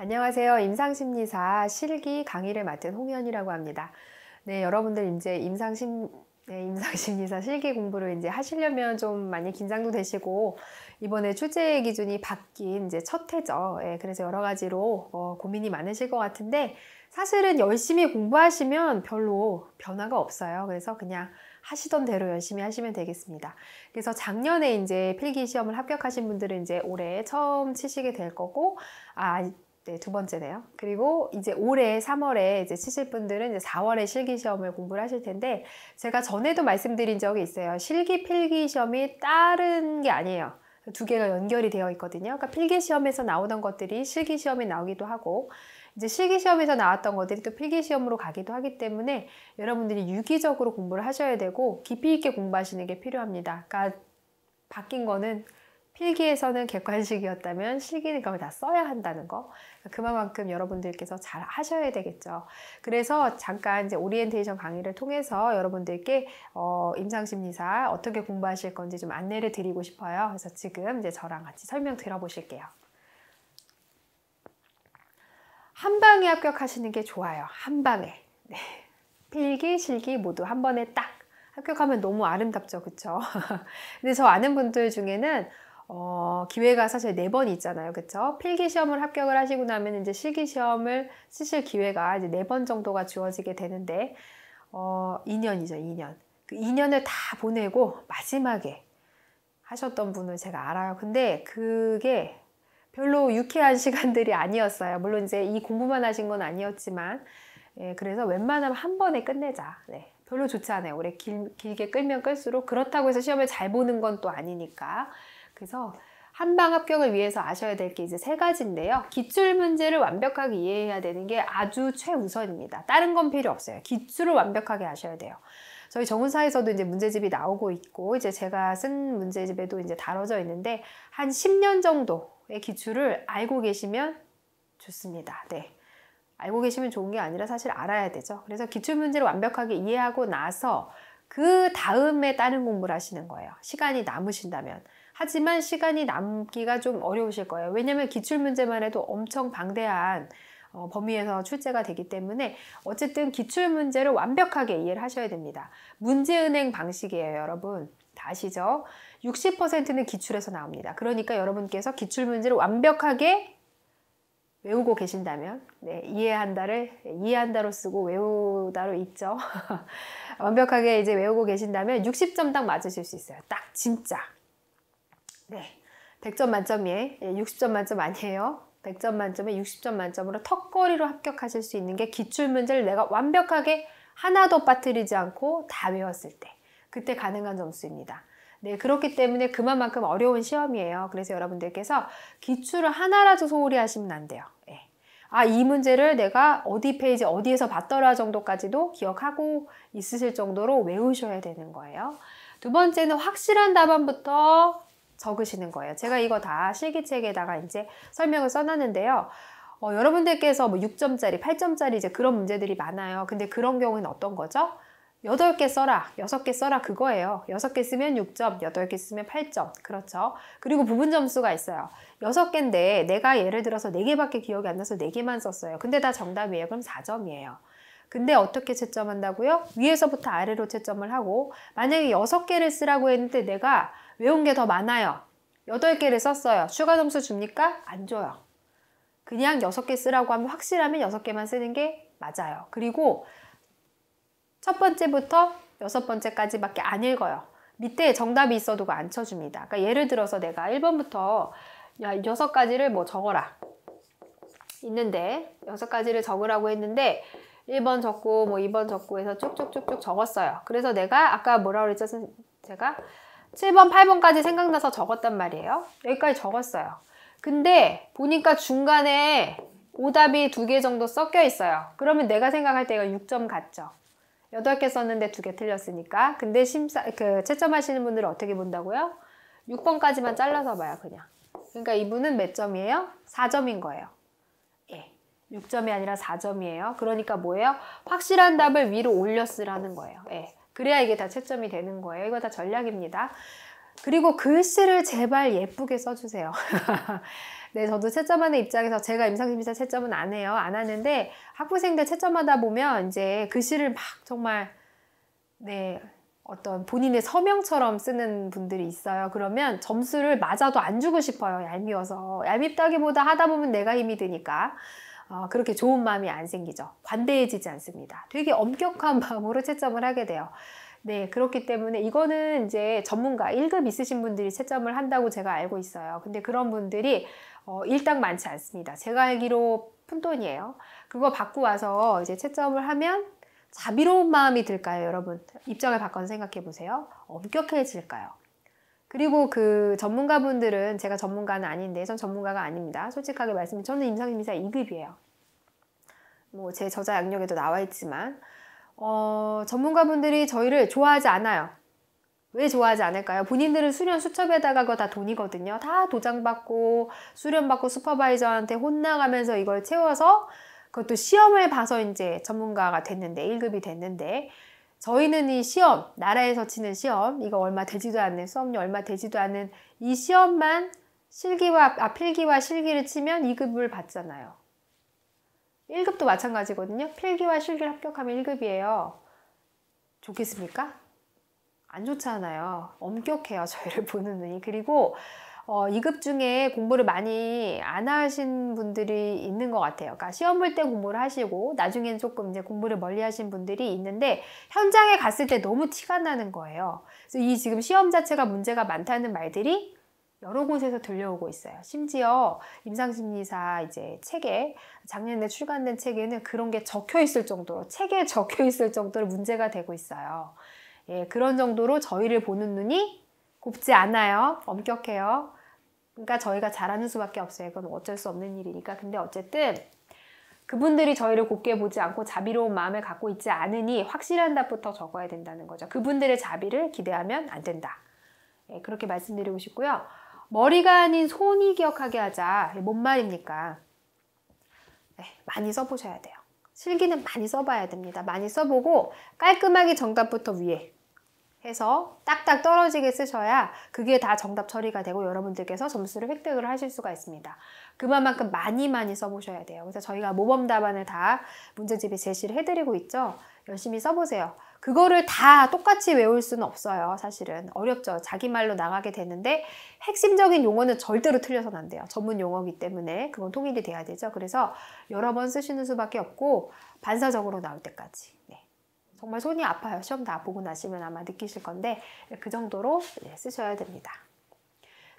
안녕하세요. 임상심리사 실기 강의를 맡은 홍현이라고 합니다. 네, 여러분들 이제 임상심 네, 임상심리사 실기 공부를 이제 하시려면 좀 많이 긴장도 되시고 이번에 출제 기준이 바뀐 이제 첫 해죠. 예, 그래서 여러 가지로 어, 고민이 많으실 것 같은데 사실은 열심히 공부하시면 별로 변화가 없어요. 그래서 그냥 하시던 대로 열심히 하시면 되겠습니다. 그래서 작년에 이제 필기 시험을 합격하신 분들은 이제 올해 처음 치시게 될 거고 아 네, 두 번째네요. 그리고 이제 올해 3월에 이제 치실 분들은 이제 4월에 실기 시험을 공부를 하실 텐데 제가 전에도 말씀드린 적이 있어요. 실기 필기 시험이 다른 게 아니에요. 두 개가 연결이 되어 있거든요. 그러니까 필기 시험에서 나오던 것들이 실기 시험에 나오기도 하고 이제 실기 시험에서 나왔던 것들이 또 필기 시험으로 가기도 하기 때문에 여러분들이 유기적으로 공부를 하셔야 되고 깊이 있게 공부하시는 게 필요합니다. 그러니까 바뀐 거는 필기에서는 객관식이었다면 실기는 그걸 다 써야 한다는 거. 그만큼 여러분들께서 잘 하셔야 되겠죠. 그래서 잠깐 이제 오리엔테이션 강의를 통해서 여러분들께 어, 임상심리사 어떻게 공부하실 건지 좀 안내를 드리고 싶어요. 그래서 지금 이제 저랑 같이 설명 들어보실게요. 한 방에 합격하시는 게 좋아요. 한 방에. 네. 필기, 실기 모두 한 번에 딱. 합격하면 너무 아름답죠. 그쵸? 근데 저 아는 분들 중에는 어, 기회가 사실 네 번 있잖아요. 그쵸? 필기 시험을 합격을 하시고 나면 이제 실기 시험을 쓰실 기회가 이제 네 번 정도가 주어지게 되는데, 어, 2년이죠, 2년. 그 2년을 다 보내고 마지막에 하셨던 분을 제가 알아요. 근데 그게 별로 유쾌한 시간들이 아니었어요. 물론 이제 이 공부만 하신 건 아니었지만, 예, 그래서 웬만하면 한 번에 끝내자. 네. 별로 좋지 않아요. 오래 길, 길게 끌면 끌수록 그렇다고 해서 시험을 잘 보는 건 또 아니니까. 그래서 한방 합격을 위해서 아셔야 될 게 이제 세 가지인데요. 기출 문제를 완벽하게 이해해야 되는 게 아주 최우선입니다. 다른 건 필요 없어요. 기출을 완벽하게 아셔야 돼요. 저희 정운사에서도 이제 문제집이 나오고 있고 이제 제가 쓴 문제집에도 이제 다뤄져 있는데 한 10년 정도의 기출을 알고 계시면 좋습니다. 네. 알고 계시면 좋은 게 아니라 사실 알아야 되죠. 그래서 기출 문제를 완벽하게 이해하고 나서 그 다음에 다른 공부를 하시는 거예요. 시간이 남으신다면. 하지만 시간이 남기가 좀 어려우실 거예요. 왜냐하면 기출문제만 해도 엄청 방대한 어, 범위에서 출제가 되기 때문에 어쨌든 기출문제를 완벽하게 이해를 하셔야 됩니다. 문제은행 방식이에요 여러분. 다 아시죠? 60%는 기출에서 나옵니다. 그러니까 여러분께서 기출문제를 완벽하게 외우고 계신다면 네, 이해한다를 이해한다로 쓰고 외우다로 있죠. 완벽하게 이제 외우고 계신다면 60점 딱 맞으실 수 있어요. 딱 진짜 네. 100점 만점에 이요 예, 60점 만점 아니에요. 100점 만점에 60점 만점으로 턱걸이로 합격하실 수 있는 게 기출문제를 내가 완벽하게 하나도 빠뜨리지 않고 다 외웠을 때 그때 가능한 점수입니다. 네, 그렇기 때문에 그만큼 어려운 시험이에요. 그래서 여러분들께서 기출을 하나라도 소홀히 하시면 안 돼요. 네. 아, 이 문제를 내가 어디 페이지, 어디에서 봤더라 정도까지도 기억하고 있으실 정도로 외우셔야 되는 거예요. 두 번째는 확실한 답안부터 적으시는 거예요. 제가 이거 다 실기책에다가 이제 설명을 써놨는데요. 어, 여러분들께서 뭐 6점짜리, 8점짜리 이제 그런 문제들이 많아요. 근데 그런 경우는 어떤 거죠? 8개 써라, 6개 써라 그거예요. 6개 쓰면 6점, 8개 쓰면 8점. 그렇죠. 그리고 부분 점수가 있어요. 6개인데 내가 예를 들어서 4개밖에 기억이 안 나서 4개만 썼어요. 근데 다 정답이에요. 그럼 4점이에요. 근데 어떻게 채점한다고요? 위에서부터 아래로 채점을 하고 만약에 6개를 쓰라고 했는데 내가 외운 게 더 많아요. 8개를 썼어요. 추가 점수 줍니까? 안 줘요. 그냥 6개 쓰라고 하면 확실하면 6개만 쓰는 게 맞아요. 그리고 첫 번째부터 여섯 번째까지밖에 안 읽어요. 밑에 정답이 있어도 안 쳐줍니다. 그러니까 예를 들어서 내가 1번부터 6 가지를 뭐 적어라. 있는데 6 가지를 적으라고 했는데 1번 적고 뭐 2번 적고 해서 쭉쭉쭉쭉 적었어요. 그래서 내가 아까 뭐라 그랬죠? 제가 7번, 8번까지 생각나서 적었단 말이에요. 여기까지 적었어요. 근데 보니까 중간에 오답이 두 개 정도 섞여 있어요. 그러면 내가 생각할 때가 6점 같죠. 8개 썼는데 두 개 틀렸으니까. 근데 심사, 그, 채점하시는 분들은 어떻게 본다고요? 6번까지만 잘라서 봐요, 그냥. 그러니까 이분은 몇 점이에요? 4점인 거예요. 예. 6점이 아니라 4점이에요. 그러니까 뭐예요? 확실한 답을 위로 올렸으라는 거예요. 예. 그래야 이게 다 채점이 되는 거예요. 이거 다 전략입니다. 그리고 글씨를 제발 예쁘게 써주세요. 네, 저도 채점하는 입장에서 제가 임상심리사 채점은 안 해요. 안 하는데 학부생들 채점하다 보면 이제 글씨를 막 정말 네, 어떤 본인의 서명처럼 쓰는 분들이 있어요. 그러면 점수를 맞아도 안 주고 싶어요. 얄미워서. 얄밉다기보다 하다 보면 내가 힘이 드니까. 어, 그렇게 좋은 마음이 안 생기죠. 관대해지지 않습니다. 되게 엄격한 마음으로 채점을 하게 돼요. 네, 그렇기 때문에 이거는 이제 전문가 1급 있으신 분들이 채점을 한다고 제가 알고 있어요. 근데 그런 분들이 어, 일당 많지 않습니다. 제가 알기로 푼돈이에요. 그거 받고 와서 이제 채점을 하면 자비로운 마음이 들까요, 여러분? 입장을 바꿔서 생각해 보세요. 엄격해질까요? 그리고 그 전문가분들은 제가 전문가는 아닌데 전 전문가가 아닙니다. 솔직하게 말씀드 저는 임상심리사 2급이에요. 뭐 제 저자 양력에도 나와 있지만 어, 전문가분들이 저희를 좋아하지 않아요. 왜 좋아하지 않을까요? 본인들은 수련 수첩에다가 그거 다 돈이거든요. 다 도장받고 수련받고 슈퍼바이저한테 혼나가면서 이걸 채워서 그것도 시험을 봐서 이제 전문가가 됐는데 1급이 됐는데 저희는 이 시험, 나라에서 치는 시험, 이거 얼마 되지도 않는, 수업료 얼마 되지도 않는 이 시험만 실기와, 아, 필기와 실기를 치면 2급을 받잖아요. 1급도 마찬가지거든요. 필기와 실기를 합격하면 1급이에요. 좋겠습니까? 안 좋잖아요. 엄격해요, 저희를 보는 눈이. 그리고 어, 2급 중에 공부를 많이 안 하신 분들이 있는 것 같아요. 그러니까 시험 볼 때 공부를 하시고 나중에는 조금 이제 공부를 멀리 하신 분들이 있는데 현장에 갔을 때 너무 티가 나는 거예요. 그래서 이 지금 시험 자체가 문제가 많다는 말들이 여러 곳에서 들려오고 있어요. 심지어 임상심리사 이제 책에 작년에 출간된 책에는 그런 게 적혀 있을 정도로 책에 적혀 있을 정도로 문제가 되고 있어요. 예, 그런 정도로 저희를 보는 눈이 곱지 않아요. 엄격해요. 그러니까 저희가 잘하는 수밖에 없어요. 그건 어쩔 수 없는 일이니까. 근데 어쨌든 그분들이 저희를 곱게 보지 않고 자비로운 마음을 갖고 있지 않으니 확실한 답부터 적어야 된다는 거죠. 그분들의 자비를 기대하면 안 된다. 예, 그렇게 말씀드리고 싶고요. 머리가 아닌 손이 기억하게 하자. 뭔 말입니까? 예, 많이 써보셔야 돼요. 실기는 많이 써봐야 됩니다. 많이 써보고 깔끔하게 정답부터 위에 해서 딱딱 떨어지게 쓰셔야 그게 다 정답 처리가 되고 여러분들께서 점수를 획득을 하실 수가 있습니다. 그만큼 많이 많이 써보셔야 돼요. 그래서 저희가 모범 답안을 다 문제집에 제시를 해드리고 있죠. 열심히 써보세요. 그거를 다 똑같이 외울 수는 없어요. 사실은 어렵죠. 자기 말로 나가게 되는데 핵심적인 용어는 절대로 틀려서는 안 돼요. 전문 용어기 때문에 그건 통일이 돼야 되죠. 그래서 여러 번 쓰시는 수밖에 없고 반사적으로 나올 때까지. 네. 정말 손이 아파요. 시험 다 보고 나시면 아마 느끼실 건데 그 정도로 네, 쓰셔야 됩니다.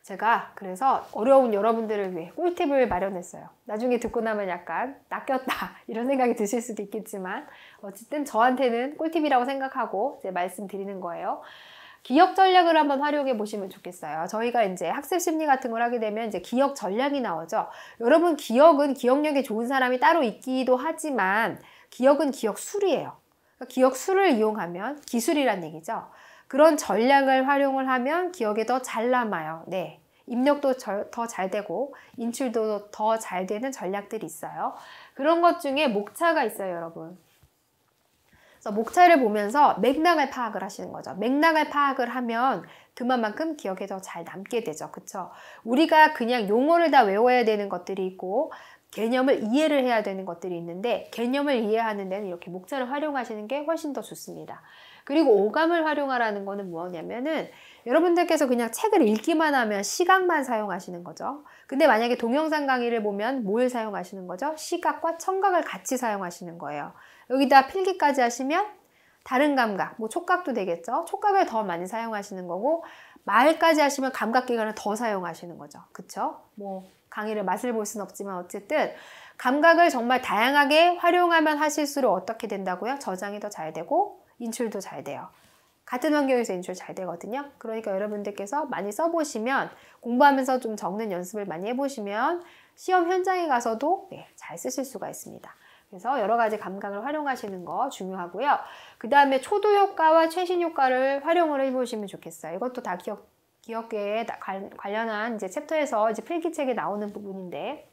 제가 그래서 어려운 여러분들을 위해 꿀팁을 마련했어요. 나중에 듣고 나면 약간 낚였다 이런 생각이 드실 수도 있겠지만 어쨌든 저한테는 꿀팁이라고 생각하고 이제 말씀드리는 거예요. 기억 전략을 한번 활용해 보시면 좋겠어요. 저희가 이제 학습 심리 같은 걸 하게 되면 이제 기억 전략이 나오죠. 여러분 기억은 기억력이 좋은 사람이 따로 있기도 하지만 기억은 기억 술이에요. 그러니까 기억수를 이용하면 기술이란 얘기죠. 그런 전략을 활용을 하면 기억에 더 잘 남아요. 네. 입력도 더 잘 되고 인출도 더 잘 되는 전략들이 있어요. 그런 것 중에 목차가 있어요, 여러분. 그래서 목차를 보면서 맥락을 파악을 하시는 거죠. 맥락을 파악을 하면 그만큼 기억에 더 잘 남게 되죠. 그쵸? 우리가 그냥 용어를 다 외워야 되는 것들이 있고 개념을 이해를 해야 되는 것들이 있는데 개념을 이해하는 데는 이렇게 목차를 활용하시는 게 훨씬 더 좋습니다. 그리고 오감을 활용하라는 거는 뭐냐면은 여러분들께서 그냥 책을 읽기만 하면 시각만 사용하시는 거죠. 근데 만약에 동영상 강의를 보면 뭘 사용하시는 거죠? 시각과 청각을 같이 사용하시는 거예요. 여기다 필기까지 하시면 다른 감각, 뭐 촉각도 되겠죠. 촉각을 더 많이 사용하시는 거고 말까지 하시면 감각기관을 더 사용하시는 거죠. 그쵸? 뭐 강의를 맛을 볼 수는 없지만 어쨌든 감각을 정말 다양하게 활용하면 하실수록 어떻게 된다고요? 저장이 더 잘 되고 인출도 잘 돼요. 같은 환경에서 인출 잘 되거든요. 그러니까 여러분들께서 많이 써보시면 공부하면서 좀 적는 연습을 많이 해보시면 시험 현장에 가서도 네, 잘 쓰실 수가 있습니다. 그래서 여러 가지 감각을 활용하시는 거 중요하고요. 그 다음에 초도 효과와 최신 효과를 활용을 해보시면 좋겠어요. 이것도 다 기억, 기억계에 관련한 이제 챕터에서 이제 필기책에 나오는 부분인데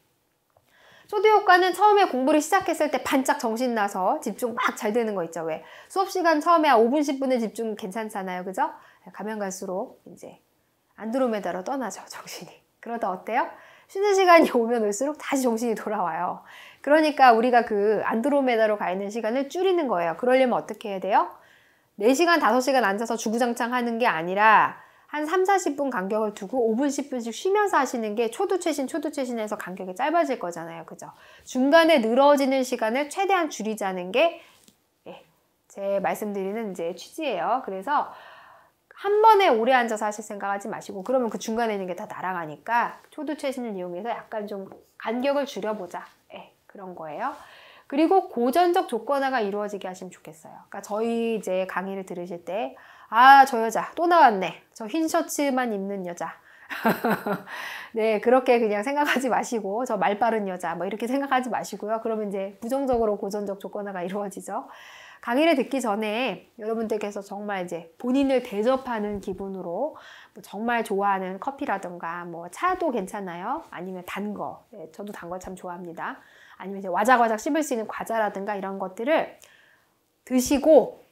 소드 효과는 처음에 공부를 시작했을 때 반짝 정신 나서 집중 막 잘 되는 거 있죠. 왜? 수업 시간 처음에 5분, 1 0분에 집중 괜찮잖아요. 그죠? 가면 갈수록 이제 안드로메다로 떠나죠. 정신이. 그러다 어때요? 쉬는 시간이 오면 올수록 다시 정신이 돌아와요. 그러니까 우리가 그 안드로메다로 가 있는 시간을 줄이는 거예요. 그러려면 어떻게 해야 돼요? 4시간, 5시간 앉아서 주구장창 하는 게 아니라 한 3, 40분 간격을 두고 5분, 10분씩 쉬면서 하시는 게 초두 최신, 초두 최신에서 간격이 짧아질 거잖아요. 그죠? 중간에 늘어지는 시간을 최대한 줄이자는 게제 예, 말씀드리는 이제 취지예요. 그래서 한 번에 오래 앉아서 하실 생각하지 마시고 그러면 그 중간에 있는 게 다 날아가니까 초두 최신을 이용해서 약간 좀 간격을 줄여보자. 예, 그런 거예요. 그리고 고전적 조건화가 이루어지게 하시면 좋겠어요. 그러니까 저희 이제 강의를 들으실 때 아, 저 여자 또 나왔네. 저 흰 셔츠만 입는 여자. 네, 그렇게 그냥 생각하지 마시고, 저 말 빠른 여자, 뭐 이렇게 생각하지 마시고요. 그러면 이제 부정적으로 고전적 조건화가 이루어지죠. 강의를 듣기 전에 여러분들께서 정말 이제 본인을 대접하는 기분으로 뭐 정말 좋아하는 커피라든가 뭐 차도 괜찮아요. 아니면 단 거. 네, 저도 단 거 참 좋아합니다. 아니면 이제 와작와작 씹을 수 있는 과자라든가 이런 것들을 드시고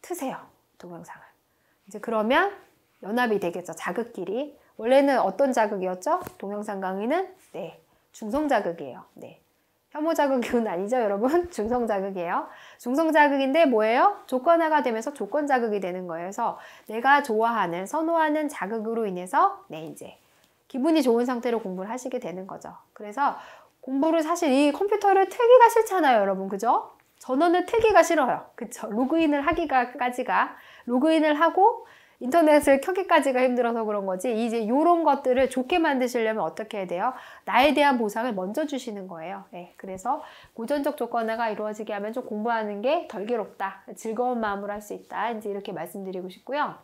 트세요. 동영상. 이제 그러면 연합이 되겠죠. 자극끼리. 원래는 어떤 자극이었죠? 동영상 강의는 네, 중성 자극이에요. 네. 혐오 자극은 아니죠, 여러분? 중성 자극이에요. 중성 자극인데 뭐예요? 조건화가 되면서 조건 자극이 되는 거예요. 그래서 내가 좋아하는, 선호하는 자극으로 인해서 네, 이제 기분이 좋은 상태로 공부를 하시게 되는 거죠. 그래서 공부를 사실 이 컴퓨터를 틀기가 싫잖아요, 여러분. 그죠? 전원을 틀기가 싫어요. 그쵸? 로그인을 하기까지가 로그인을 하고 인터넷을 켜기까지가 힘들어서 그런 거지 이제 요런 것들을 좋게 만드시려면 어떻게 해야 돼요? 나에 대한 보상을 먼저 주시는 거예요. 네, 그래서 고전적 조건화가 이루어지게 하면 좀 공부하는 게 덜 괴롭다. 즐거운 마음으로 할 수 있다. 이제 이렇게 말씀드리고 싶고요.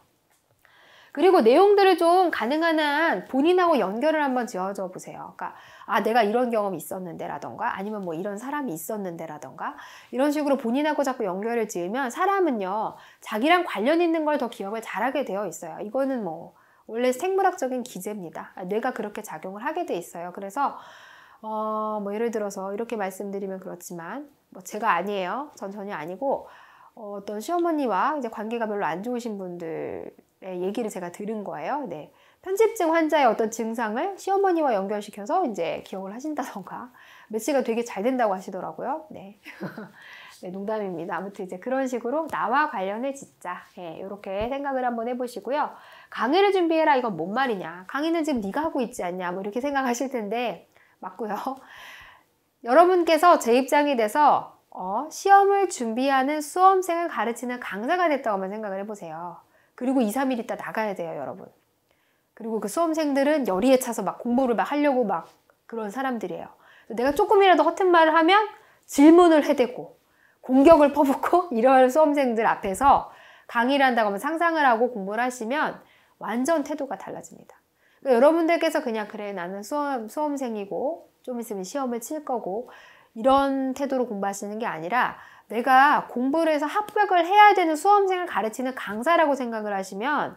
그리고 내용들을 좀 가능한 한 본인하고 연결을 한번 지어줘 보세요. 그러니까 아 내가 이런 경험이 있었는데라던가 아니면 뭐 이런 사람이 있었는데라던가 이런 식으로 본인하고 자꾸 연결을 지으면 사람은요 자기랑 관련 있는 걸 더 기억을 잘하게 되어 있어요. 이거는 뭐 원래 생물학적인 기제입니다. 아, 뇌가 그렇게 작용을 하게 돼 있어요. 그래서 어, 뭐 예를 들어서 이렇게 말씀드리면 그렇지만 뭐 제가 아니에요. 전 전혀 아니고 어, 어떤 시어머니와 이제 관계가 별로 안 좋으신 분들의 얘기를 제가 들은 거예요. 네. 편집증 환자의 어떤 증상을 시어머니와 연결시켜서 이제 기억을 하신다던가 매치가 되게 잘 된다고 하시더라고요. 네. 네, 농담입니다. 아무튼 이제 그런 식으로 나와 관련해 진짜 예, 이렇게 생각을 한번 해보시고요. 강의를 준비해라 이건 뭔 말이냐? 강의는 지금 네가 하고 있지 않냐? 뭐 이렇게 생각하실 텐데 맞고요. 여러분께서 제 입장이 돼서 어, 시험을 준비하는 수험생을 가르치는 강사가 됐다고만 생각을 해보세요. 그리고 2, 3일 있다 나가야 돼요, 여러분. 그리고 그 수험생들은 열의에 차서 막 공부를 막 하려고 막 그런 사람들이에요. 내가 조금이라도 허튼 말을 하면 질문을 해대고 공격을 퍼붓고 이런 수험생들 앞에서 강의를 한다고 하면 상상을 하고 공부를 하시면 완전 태도가 달라집니다. 그러니까 여러분들께서 그냥 그래 나는 수험, 수험생이고 좀 있으면 시험을 칠 거고 이런 태도로 공부하시는 게 아니라 내가 공부를 해서 합격을 해야 되는 수험생을 가르치는 강사라고 생각을 하시면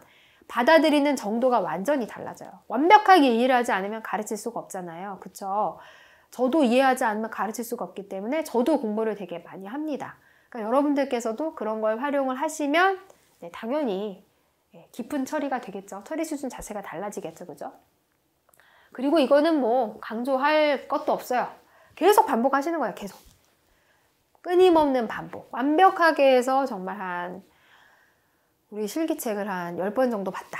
받아들이는 정도가 완전히 달라져요. 완벽하게 이해를 하지 않으면 가르칠 수가 없잖아요. 그쵸? 저도 이해하지 않으면 가르칠 수가 없기 때문에 저도 공부를 되게 많이 합니다. 그러니까 여러분들께서도 그런 걸 활용을 하시면 네, 당연히 예, 깊은 처리가 되겠죠. 처리 수준 자세가 달라지겠죠. 그죠? 그리고 이거는 뭐 강조할 것도 없어요. 계속 반복하시는 거예요. 계속. 끊임없는 반복. 완벽하게 해서 정말 한 우리 실기책을 한 10번 정도 봤다.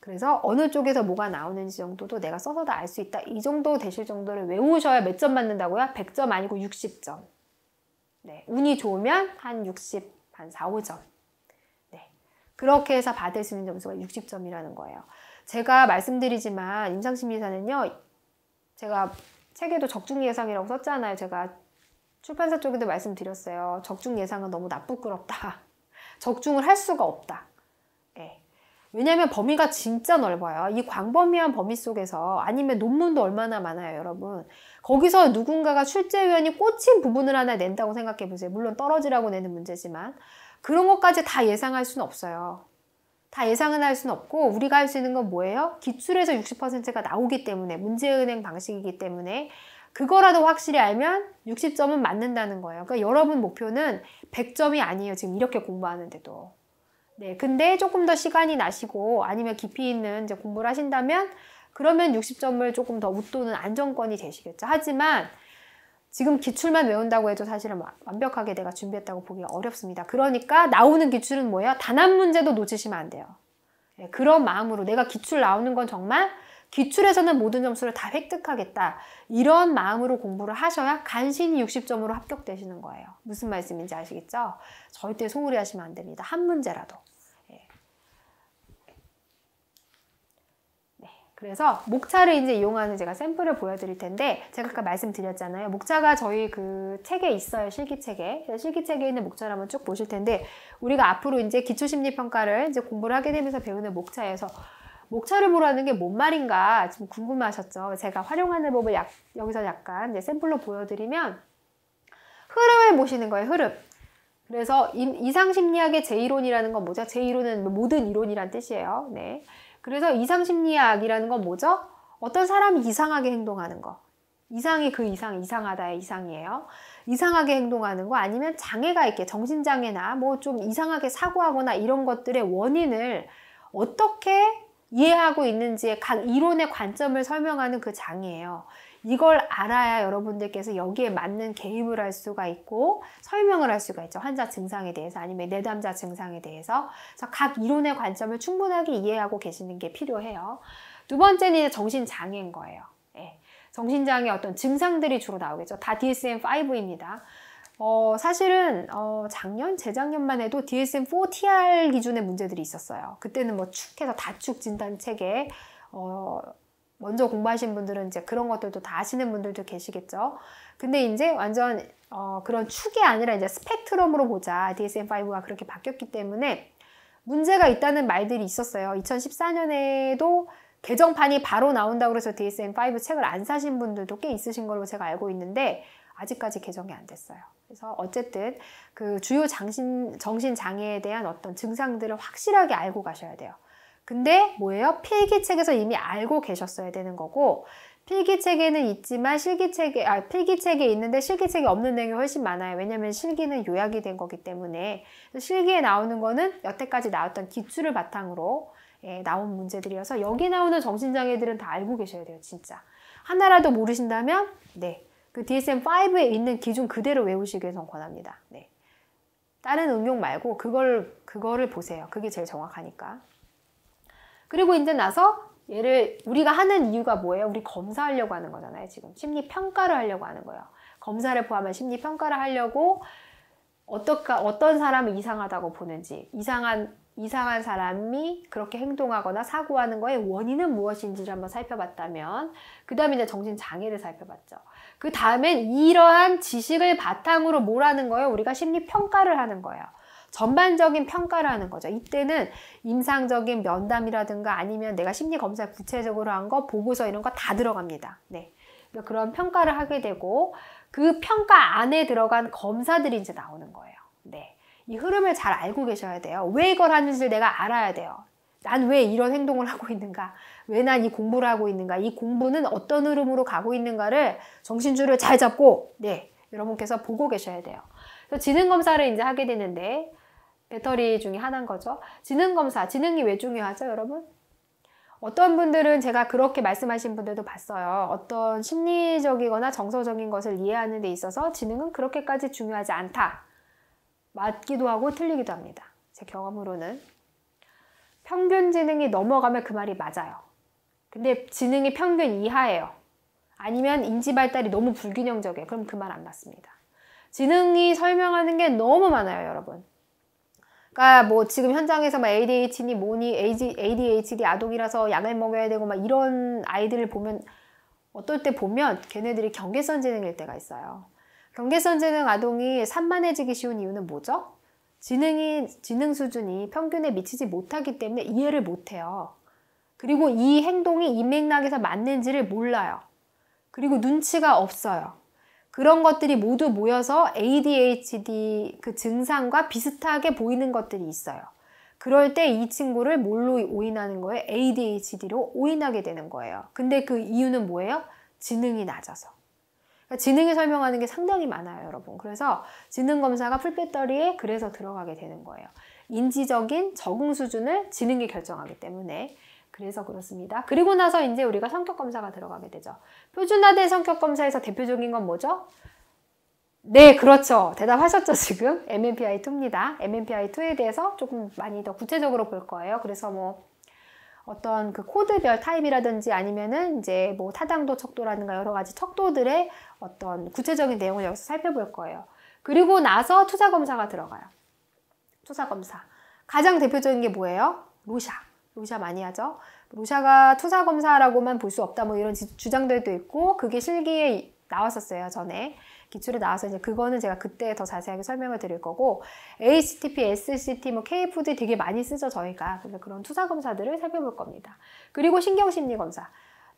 그래서 어느 쪽에서 뭐가 나오는지 정도도 내가 써서 다 알 수 있다. 이 정도 되실 정도를 외우셔야 몇 점 맞는다고요? 100점 아니고 60점. 네, 운이 좋으면 한 60, 한 4, 5점. 네, 그렇게 해서 받을 수 있는 점수가 60점이라는 거예요. 제가 말씀드리지만 임상심리사는요. 제가 책에도 적중 예상이라고 썼잖아요. 제가 출판사 쪽에도 말씀드렸어요. 적중 예상은 너무 나쁘끄럽다. 적중을 할 수가 없다. 예. 왜냐하면 범위가 진짜 넓어요. 이 광범위한 범위 속에서 아니면 논문도 얼마나 많아요, 여러분. 거기서 누군가가 출제위원이 꽂힌 부분을 하나 낸다고 생각해 보세요. 물론 떨어지라고 내는 문제지만 그런 것까지 다 예상할 수는 없어요. 다 예상은 할 수는 없고 우리가 할 수 있는 건 뭐예요? 기출에서 60%가 나오기 때문에 문제은행 방식이기 때문에 그거라도 확실히 알면 60점은 맞는다는 거예요. 그러니까 여러분 목표는 100점이 아니에요. 지금 이렇게 공부하는데도. 네, 근데 조금 더 시간이 나시고 아니면 깊이 있는 이제 공부를 하신다면 그러면 60점을 조금 더 웃도는 안정권이 되시겠죠. 하지만 지금 기출만 외운다고 해도 사실은 완벽하게 내가 준비했다고 보기 어렵습니다. 그러니까 나오는 기출은 뭐예요? 단 한 문제도 놓치시면 안 돼요. 네, 그런 마음으로 내가 기출 나오는 건 정말 기출에서는 모든 점수를 다 획득하겠다. 이런 마음으로 공부를 하셔야 간신히 60점으로 합격되시는 거예요. 무슨 말씀인지 아시겠죠? 절대 소홀히 하시면 안 됩니다. 한 문제라도. 예. 네. 그래서 목차를 이제 이용하는 제가 샘플을 보여드릴 텐데 제가 아까 말씀드렸잖아요. 목차가 저희 그 책에 있어요. 실기책에. 실기책에 있는 목차를 한번 쭉 보실 텐데 우리가 앞으로 이제 기초심리평가를 이제 공부를 하게 되면서 배우는 목차에서 목차를 보라는 게 뭔 말인가 좀 궁금하셨죠? 제가 활용하는 법을 약, 여기서 약간 샘플로 보여드리면 흐름을 보시는 거예요. 흐름. 그래서 이상심리학의 제이론이라는건 뭐죠? 제이론은 뭐 모든 이론이란 뜻이에요. 네. 그래서 이상심리학이라는 건 뭐죠? 어떤 사람이 이상하게 행동하는 거. 이상이 그 이상, 이상하다의 이상이에요. 이상하게 행동하는 거 아니면 장애가 있게 정신장애나 뭐 좀 이상하게 사고하거나 이런 것들의 원인을 어떻게 이해하고 있는지의 각 이론의 관점을 설명하는 그 장이에요. 이걸 알아야 여러분들께서 여기에 맞는 개입을 할 수가 있고 설명을 할 수가 있죠. 환자 증상에 대해서 아니면 내담자 증상에 대해서 그래서 각 이론의 관점을 충분하게 이해하고 계시는 게 필요해요. 두 번째는 정신장애인 거예요. 예. 정신장애 어떤 증상들이 주로 나오겠죠. 다 DSM-5입니다. 어, 사실은 어, 작년, 재작년만 해도 DSM-4TR 기준의 문제들이 있었어요. 그때는 뭐 축해서 다축 진단 체계 어, 먼저 공부하신 분들은 이제 그런 것들도 다 아시는 분들도 계시겠죠. 근데 이제 완전 어, 그런 축이 아니라 이제 스펙트럼으로 보자. DSM-5가 그렇게 바뀌었기 때문에 문제가 있다는 말들이 있었어요. 2014년에도 개정판이 바로 나온다고 해서 DSM-5 책을 안 사신 분들도 꽤 있으신 걸로 제가 알고 있는데 아직까지 개정이 안 됐어요. 그래서 어쨌든 그 주요 장신, 정신장애에 대한 어떤 증상들을 확실하게 알고 가셔야 돼요. 근데 뭐예요? 필기책에서 이미 알고 계셨어야 되는 거고, 필기책에는 있지만 실기책에, 아, 필기책에 있는데 실기책이 없는 내용이 훨씬 많아요. 왜냐면 실기는 요약이 된 거기 때문에. 실기에 나오는 거는 여태까지 나왔던 기출을 바탕으로 예, 나온 문제들이어서 여기 나오는 정신장애들은 다 알고 계셔야 돼요, 진짜. 하나라도 모르신다면, 네, 그 DSM-5에 있는 기준 그대로 외우시길 전 권합니다. 네. 다른 응용 말고 그걸 그거를 보세요. 그게 제일 정확하니까. 그리고 이제 나서 얘를 우리가 하는 이유가 뭐예요? 우리 검사하려고 하는 거잖아요. 지금 심리 평가를 하려고 하는 거예요. 검사를 포함한 심리 평가를 하려고 어떻까 어떤 사람을 이상하다고 보는지 이상한 이상한 사람이 그렇게 행동하거나 사고하는 거의 원인은 무엇인지를 한번 살펴봤다면 그 다음에 이제 정신장애를 살펴봤죠. 그 다음엔 이러한 지식을 바탕으로 뭘 하는 거예요? 우리가 심리평가를 하는 거예요. 전반적인 평가를 하는 거죠. 이때는 임상적인 면담이라든가 아니면 내가 심리검사 구체적으로 한 거, 보고서 이런 거 다 들어갑니다. 네. 그러니까 그런 평가를 하게 되고 그 평가 안에 들어간 검사들이 이제 나오는 거예요. 네. 이 흐름을 잘 알고 계셔야 돼요. 왜 이걸 하는지를 내가 알아야 돼요. 난 왜 이런 행동을 하고 있는가? 왜 난 이 공부를 하고 있는가? 이 공부는 어떤 흐름으로 가고 있는가를 정신줄을 잘 잡고, 네, 여러분께서 보고 계셔야 돼요. 그래서 지능검사를 이제 하게 되는데, 배터리 중에 하나인 거죠. 지능검사, 지능이 왜 중요하죠, 여러분? 어떤 분들은 제가 그렇게 말씀하신 분들도 봤어요. 어떤 심리적이거나 정서적인 것을 이해하는 데 있어서 지능은 그렇게까지 중요하지 않다. 맞기도 하고 틀리기도 합니다. 제 경험으로는. 평균 지능이 넘어가면 그 말이 맞아요. 근데 지능이 평균 이하예요. 아니면 인지 발달이 너무 불균형적이에요. 그럼 그 말 안 맞습니다. 지능이 설명하는 게 너무 많아요, 여러분. 그러니까 뭐 지금 현장에서 막 ADHD니 뭐니 ADHD 아동이라서 약을 먹여야 되고 막 이런 아이들을 보면 어떨 때 보면 걔네들이 경계선 지능일 때가 있어요. 경계선 지능 아동이 산만해지기 쉬운 이유는 뭐죠? 지능이, 지능 수준이 평균에 미치지 못하기 때문에 이해를 못해요. 그리고 이 행동이 이 맥락에서 맞는지를 몰라요. 그리고 눈치가 없어요. 그런 것들이 모두 모여서 ADHD 그 증상과 비슷하게 보이는 것들이 있어요. 그럴 때 이 친구를 뭘로 오인하는 거예요? ADHD로 오인하게 되는 거예요. 근데 그 이유는 뭐예요? 지능이 낮아서. 그러니까 지능이 설명하는 게 상당히 많아요, 여러분. 그래서 지능 검사가 풀배터리에 그래서 들어가게 되는 거예요. 인지적인 적응 수준을 지능이 결정하기 때문에 그래서 그렇습니다. 그리고 나서 이제 우리가 성격 검사가 들어가게 되죠. 표준화된 성격 검사에서 대표적인 건 뭐죠? 네, 그렇죠. 대답하셨죠, 지금? MMPI2입니다. MMPI2에 대해서 조금 많이 더 구체적으로 볼 거예요. 그래서 뭐 어떤 그 코드별 타입이라든지 아니면은 이제 뭐 타당도 척도라든가 여러 가지 척도들의 어떤 구체적인 내용을 여기서 살펴볼 거예요. 그리고 나서 투자 검사가 들어가요. 투자 검사. 가장 대표적인 게 뭐예요? 로샤. 로샤 많이 하죠. 로샤가 투사 검사라고만 볼 수 없다 뭐 이런 주장들도 있고 그게 실기에 나왔었어요 전에. 기출이 나와서 이제 그거는 제가 그때 더 자세하게 설명을 드릴 거고 HTTP, SCT, 뭐 KFD 되게 많이 쓰죠 저희가 그래서 그런 투사 검사들을 살펴볼 겁니다. 그리고 신경심리 검사.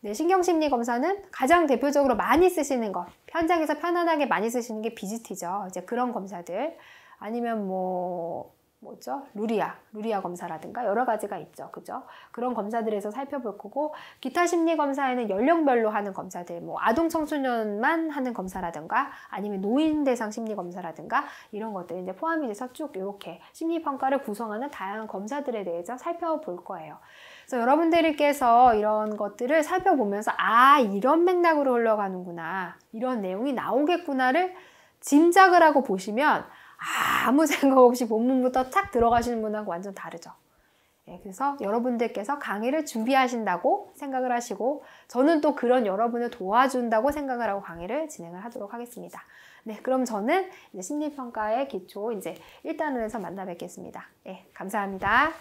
네, 신경심리 검사는 가장 대표적으로 많이 쓰시는 거 현장에서 편안하게 많이 쓰시는 게 BGT죠. 이제 그런 검사들 아니면 뭐 뭐죠? 루리아, 루리아 검사라든가 여러 가지가 있죠. 그죠? 그런 검사들에서 살펴볼 거고 기타 심리 검사에는 연령별로 하는 검사들, 뭐 아동 청소년만 하는 검사라든가 아니면 노인 대상 심리 검사라든가 이런 것들이 제 포함이 돼서 쭉 이렇게 심리 평가를 구성하는 다양한 검사들에 대해서 살펴볼 거예요. 그래서 여러분들께서 이런 것들을 살펴보면서 아, 이런 맥락으로 흘러가는구나. 이런 내용이 나오겠구나를 짐작을 하고 보시면 아무 생각 없이 본문부터 탁 들어가시는 분하고 완전 다르죠. 예, 그래서 여러분들께서 강의를 준비하신다고 생각을 하시고 저는 또 그런 여러분을 도와준다고 생각을 하고 강의를 진행을 하도록 하겠습니다. 네, 그럼 저는 심리평가의 기초 이제 1단원에서 만나 뵙겠습니다. 예, 감사합니다.